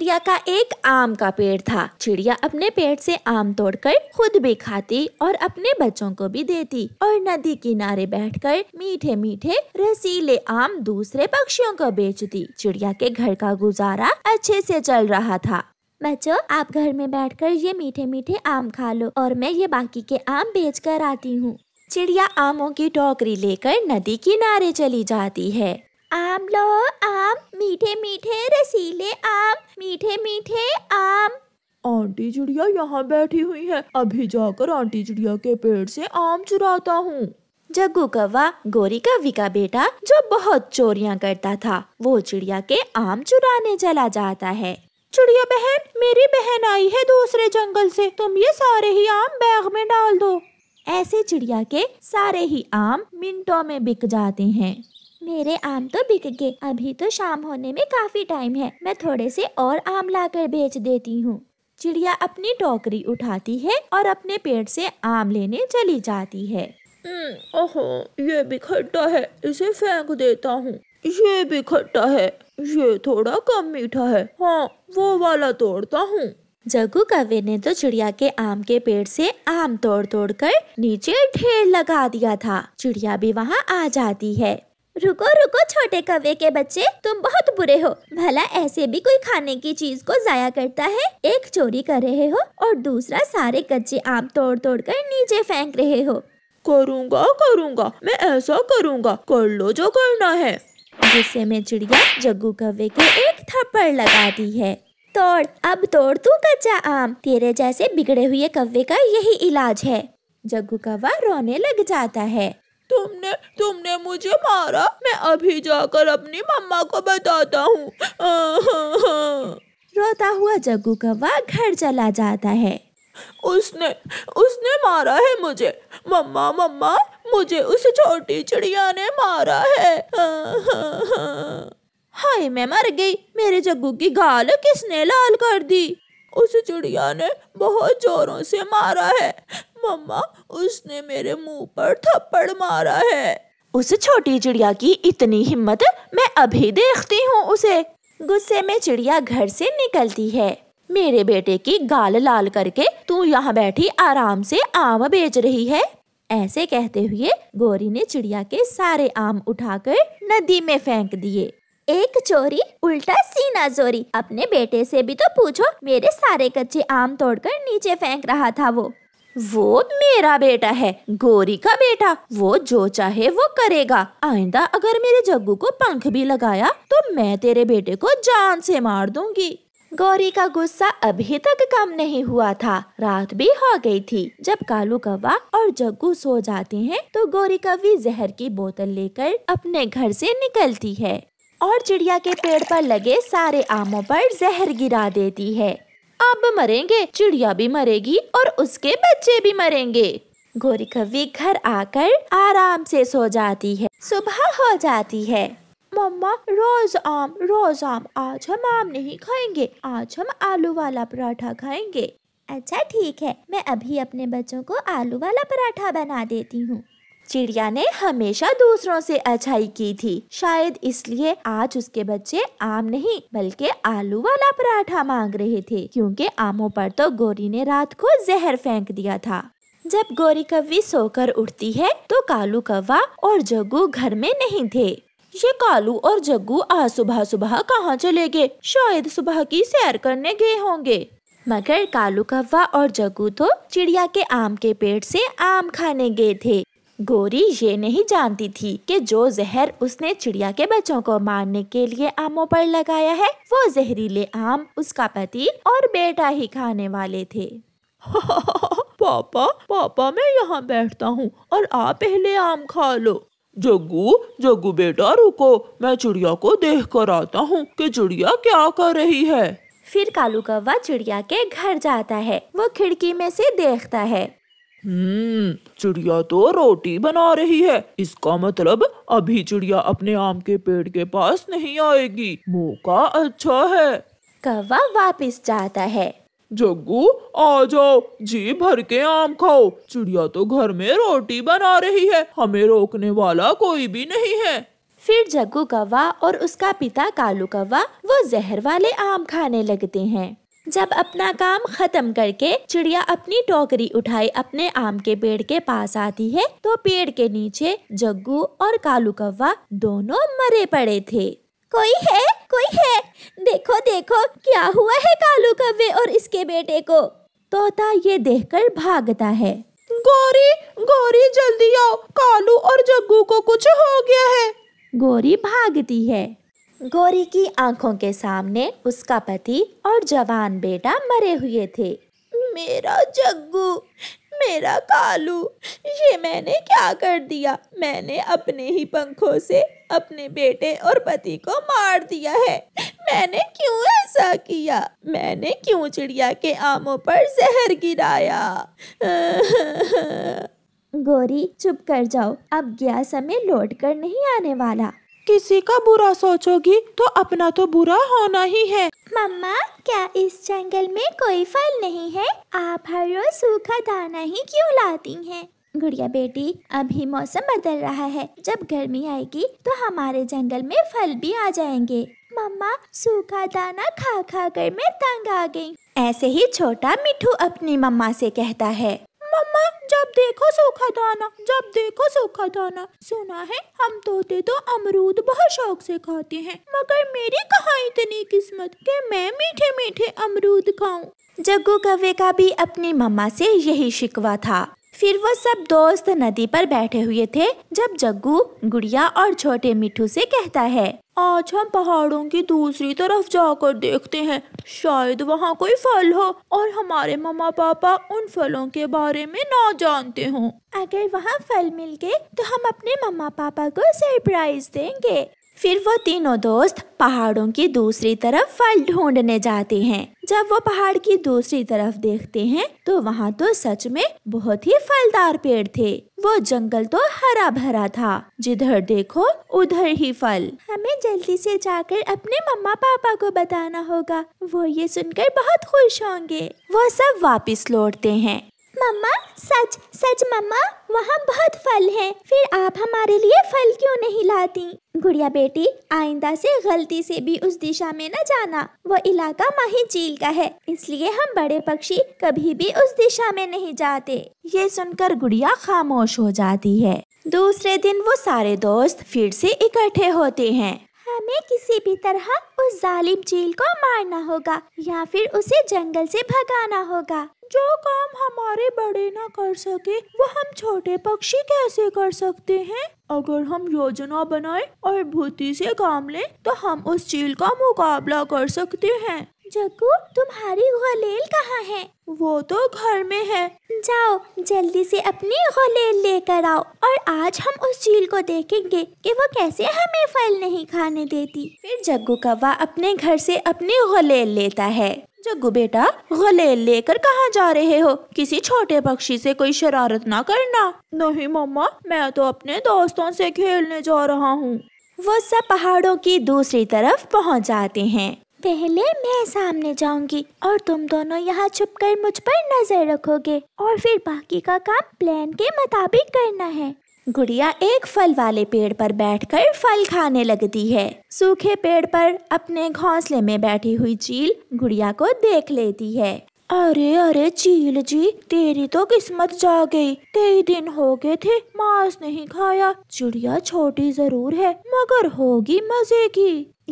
चिड़िया का एक आम का पेड़ था चिड़िया अपने पेड़ से आम तोड़कर खुद भी खाती और अपने बच्चों को भी देती और नदी किनारे बैठकर मीठे मीठे रसीले आम दूसरे पक्षियों को बेचती चिड़िया के घर का गुजारा अच्छे से चल रहा था बच्चों आप घर में बैठकर ये मीठे मीठे आम खा लो और मैं ये बाकी के आम बेच कर आती हूँ चिड़िया आमों की टोकरी लेकर नदी किनारे चली जाती है आम लो आम मीठे मीठे रसीले आम मीठे मीठे आम आंटी चिड़िया यहाँ बैठी हुई है अभी जाकर आंटी चिड़िया के पेड़ से आम चुराता हूँ जग्गू कौवा गोरी कवि का बेटा जो बहुत चोरियाँ करता था वो चिड़िया के आम चुराने चला जाता है चिड़िया बहन मेरी बहन आई है दूसरे जंगल से तुम ये सारे ही आम बैग में डाल दो ऐसे चिड़िया के सारे ही आम मिनटों में बिक जाते हैं मेरे आम तो बिक गए अभी तो शाम होने में काफी टाइम है मैं थोड़े से और आम लाकर बेच देती हूँ चिड़िया अपनी टोकरी उठाती है और अपने पेड़ से आम लेने चली जाती है हम्म, ओहो ये भी खट्टा है इसे फेंक देता हूँ ये भी खट्टा है ये थोड़ा कम मीठा है हाँ वो वाला तोड़ता हूँ जगू कवे ने तो चिड़िया के आम के पेड़ से आम तोड़ तोड़ कर नीचे ढेर लगा दिया था चिड़िया भी वहाँ आ जाती है रुको रुको छोटे कव्वे के बच्चे तुम बहुत बुरे हो भला ऐसे भी कोई खाने की चीज को जाया करता है एक चोरी कर रहे हो और दूसरा सारे कच्चे आम तोड़ तोड़ कर नीचे फेंक रहे हो करूँगा करूँगा मैं ऐसा करूँगा कर लो जो करना है गुस्से में चिड़िया जग्गू कवे के एक थप्पड़ लगा दी है तोड़ अब तोड़ तू कच्चा आम तेरे जैसे बिगड़े हुए कवे का यही इलाज है जग्गू कवा रोने लग जाता है तुमने तुमने मुझे मारा मैं अभी जाकर अपनी मम्मा को बताता हूँ रोता हुआ जग्गू कौवा घर चला जाता है उसने उसने मारा है मुझे मम्मा मम्मा मुझे उस छोटी चिड़िया ने मारा है हाय मैं मर गई मेरे जग्गू की गाल किसने लाल कर दी उस चिड़िया ने बहुत जोरों से मारा है मम्मा उसने मेरे मुंह पर थप्पड़ मारा है उस छोटी चिड़िया की इतनी हिम्मत मैं अभी देखती हूँ उसे गुस्से में चिड़िया घर से निकलती है मेरे बेटे की गाल लाल करके तू यहाँ बैठी आराम से आम बेच रही है ऐसे कहते हुए गोरी ने चिड़िया के सारे आम उठाकर नदी में फेंक दिए एक चोरी उल्टा सीना चोरी अपने बेटे से भी तो पूछो मेरे सारे कच्चे आम तोड़कर नीचे फेंक रहा था वो वो मेरा बेटा है गोरी का बेटा वो जो चाहे वो करेगा आइंदा अगर मेरे जग्गू को पंख भी लगाया तो मैं तेरे बेटे को जान से मार दूंगी गौरी का गुस्सा अभी तक कम नहीं हुआ था रात भी हो गई थी जब कालू कौवा और जग्गू सो जाते हैं तो गौरी कौवी जहर की बोतल लेकर अपने घर से निकलती है और चिड़िया के पेड़ पर लगे सारे आमों पर जहर गिरा देती है आप मरेंगे चिड़िया भी मरेगी और उसके बच्चे भी मरेंगे गोरी कवि घर आकर आराम से सो जाती है सुबह हो जाती है मम्मा रोज आम रोज आम आज हम आम नहीं खाएंगे आज हम आलू वाला पराठा खाएंगे अच्छा ठीक है मैं अभी अपने बच्चों को आलू वाला पराठा बना देती हूँ चिड़िया ने हमेशा दूसरों से अच्छाई की थी शायद इसलिए आज उसके बच्चे आम नहीं बल्कि आलू वाला पराठा मांग रहे थे क्योंकि आमों पर तो गोरी ने रात को जहर फेंक दिया था जब गोरी कव्वी सोकर उठती है तो कालू कव्वा और जग्गू घर में नहीं थे ये कालू और जग्गू आज सुबह सुबह कहाँ चले गए शायद सुबह की सैर करने गए होंगे मगर कालू कव्वा और जग्गू तो चिड़िया के आम के पेड़ से आम खाने गए थे गोरी ये नहीं जानती थी कि जो जहर उसने चिड़िया के बच्चों को मारने के लिए आमों पर लगाया है वो जहरीले आम उसका पति और बेटा ही खाने वाले थे पापा पापा मैं यहाँ बैठता हूँ और आप पहले आम खा लो जग्गू जग्गू बेटा रुको मैं चिड़िया को देख कर आता हूँ कि चिड़िया क्या कर रही है फिर कालू कौवा चिड़िया के घर जाता है वो खिड़की में से देखता है हम्म चिड़िया तो रोटी बना रही है इसका मतलब अभी चिड़िया अपने आम के पेड़ के पास नहीं आएगी मौका अच्छा है कवा वापस जाता है जग्गू आ जाओ जी भर के आम खाओ चिड़िया तो घर में रोटी बना रही है हमें रोकने वाला कोई भी नहीं है फिर जग्गू कवा और उसका पिता कालू कवा वो जहर वाले आम खाने लगते हैं जब अपना काम खत्म करके चिड़िया अपनी टोकरी उठाए अपने आम के पेड़ के पास आती है तो पेड़ के नीचे जग्गू और कालू कौवा दोनों मरे पड़े थे कोई है कोई है देखो देखो क्या हुआ है कालू कव्वे और इसके बेटे को तोता ये देखकर भागता है गौरी गौरी जल्दी आओ कालू और जग्गू को कुछ हो गया है गौरी भागती है गौरी की आंखों के सामने उसका पति और जवान बेटा मरे हुए थे मेरा जग्गू मेरा कालू ये मैंने क्या कर दिया मैंने अपने ही पंखों से अपने बेटे और पति को मार दिया है मैंने क्यों ऐसा किया मैंने क्यों चिड़िया के आमों पर जहर गिराया गौरी चुप कर जाओ अब गया समय लौट कर नहीं आने वाला किसी का बुरा सोचोगी तो अपना तो बुरा होना ही है मम्मा क्या इस जंगल में कोई फल नहीं है आप हर रोज सूखा दाना ही क्यों लाती हैं? गुड़िया बेटी अभी मौसम बदल रहा है जब गर्मी आएगी तो हमारे जंगल में फल भी आ जाएंगे मम्मा सूखा दाना खा खा कर मैं तंग आ गई ऐसे ही छोटा मिठू अपनी मम्मा से कहता है मम्मा जब देखो सूखा दाना जब देखो सूखा दाना सुना है हम तोते तो अमरूद बहुत शौक से खाते हैं मगर मेरी कहाँ इतनी किस्मत कि मैं मीठे मीठे अमरूद खाऊं जग्गू कव्वे का भी अपनी मम्मा से यही शिकवा था फिर वो सब दोस्त नदी पर बैठे हुए थे जब जग्गू गुड़िया और छोटे मिठू से कहता है आज हम पहाड़ों की दूसरी तरफ जाकर देखते हैं शायद वहाँ कोई फल हो और हमारे मम्मा पापा उन फलों के बारे में ना जानते हों अगर वहाँ फल मिल गए तो हम अपने मम्मा पापा को सरप्राइज देंगे फिर वो तीनों दोस्त पहाड़ों की दूसरी तरफ फल ढूंढने जाते हैं जब वो पहाड़ की दूसरी तरफ देखते हैं तो वहाँ तो सच में बहुत ही फलदार पेड़ थे वो जंगल तो हरा भरा था जिधर देखो उधर ही फल हमें जल्दी से जाकर अपने मम्मा पापा को बताना होगा वो ये सुनकर बहुत खुश होंगे वो सब वापिस लौटते हैं मम्मा सच सच मम्मा वहाँ बहुत फल हैं फिर आप हमारे लिए फल क्यों नहीं लाती गुड़िया बेटी आइंदा से गलती से भी उस दिशा में न जाना वो इलाका माही झील का है इसलिए हम बड़े पक्षी कभी भी उस दिशा में नहीं जाते ये सुनकर गुड़िया खामोश हो जाती है दूसरे दिन वो सारे दोस्त फिर से इकट्ठे होते हैं हमें किसी भी तरह उस जालिम चील को मारना होगा या फिर उसे जंगल से भगाना होगा जो काम हमारे बड़े ना कर सके वो हम छोटे पक्षी कैसे कर सकते हैं अगर हम योजना बनाए और भूति से काम लें तो हम उस चील का मुकाबला कर सकते हैं जगू तुम्हारी गुलेल कहाँ है वो तो घर में है जाओ जल्दी से अपनी गुलेल लेकर आओ और आज हम उस झील को देखेंगे कि वो कैसे हमें फल नहीं खाने देती फिर जग्गू कौवा अपने घर से अपनी गुलेल लेता है जग्गू बेटा गलेल लेकर कहाँ जा रहे हो किसी छोटे पक्षी से कोई शरारत ना करना नहीं मम्मा मैं तो अपने दोस्तों से खेलने जा रहा हूँ वो सब पहाड़ों की दूसरी तरफ पहुँच जाते हैं पहले मैं सामने जाऊंगी और तुम दोनों यहाँ छुप कर मुझ पर नजर रखोगे और फिर बाकी का काम प्लान के मुताबिक करना है गुड़िया एक फल वाले पेड़ पर बैठकर फल खाने लगती है सूखे पेड़ पर अपने घोंसले में बैठी हुई चील गुड़िया को देख लेती है अरे अरे चील जी तेरी तो किस्मत जा गई कई दिन हो गए थे मांस नहीं खाया चिड़िया छोटी जरूर है मगर होगी मजे की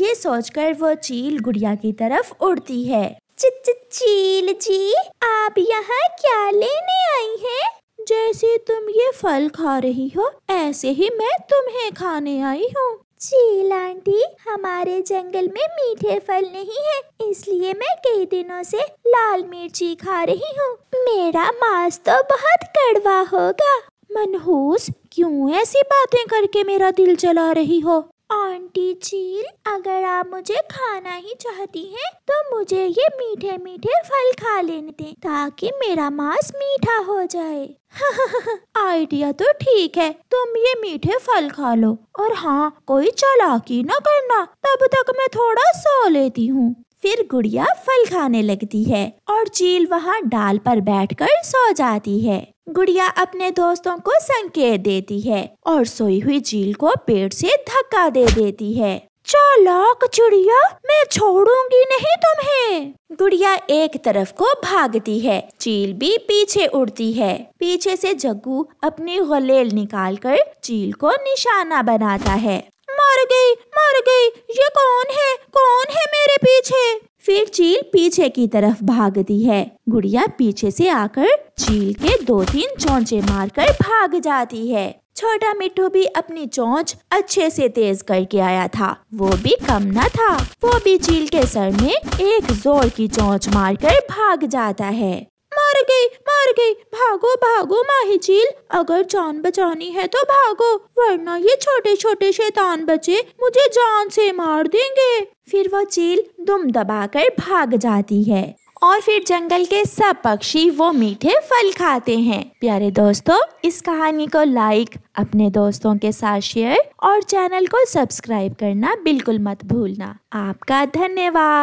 ये सोचकर वो चील गुड़िया की तरफ उड़ती है चित चील जी आप यहाँ क्या लेने आई हैं? जैसे तुम ये फल खा रही हो ऐसे ही मैं तुम्हें खाने आई हूँ चील आंटी हमारे जंगल में मीठे फल नहीं है इसलिए मैं कई दिनों से लाल मिर्ची खा रही हूँ मेरा मांस तो बहुत कड़वा होगा मनहूस क्यों ऐसी बातें करके मेरा दिल जला रही हो आंटी चील अगर आप मुझे खाना ही चाहती हैं तो मुझे ये मीठे मीठे फल खा लेने दें ताकि मेरा मांस मीठा हो जाए आइडिया तो ठीक है तुम ये मीठे फल खा लो और हाँ कोई चालाकी ना करना तब तक मैं थोड़ा सो लेती हूँ फिर गुड़िया फल खाने लगती है और चील वहाँ डाल पर बैठकर सो जाती है गुड़िया अपने दोस्तों को संकेत देती है और सोई हुई चील को पेड़ से धक्का दे देती है चालाक चिड़िया मैं छोड़ूंगी नहीं तुम्हें गुड़िया एक तरफ को भागती है चील भी पीछे उड़ती है पीछे से जग्गू अपनी गलेल निकालकर चील को निशाना बनाता है मर गई मर गई ये कौन है कौन है मेरे पीछे फिर चील पीछे की तरफ भागती है गुड़िया पीछे से आकर चील के दो तीन चौंचे मारकर भाग जाती है छोटा मिट्टू भी अपनी चोंच अच्छे से तेज करके आया था वो भी कम न था वो भी चील के सर में एक जोर की चोंच मारकर भाग जाता है मर गई मर गई भागो भागो माही चील अगर जान बचानी है तो भागो वरना ये छोटे छोटे शैतान बच्चे मुझे जान से मार देंगे फिर वो चील दुम दबाकर भाग जाती है और फिर जंगल के सब पक्षी वो मीठे फल खाते हैं प्यारे दोस्तों इस कहानी को लाइक अपने दोस्तों के साथ शेयर और चैनल को सब्सक्राइब करना बिल्कुल मत भूलना आपका धन्यवाद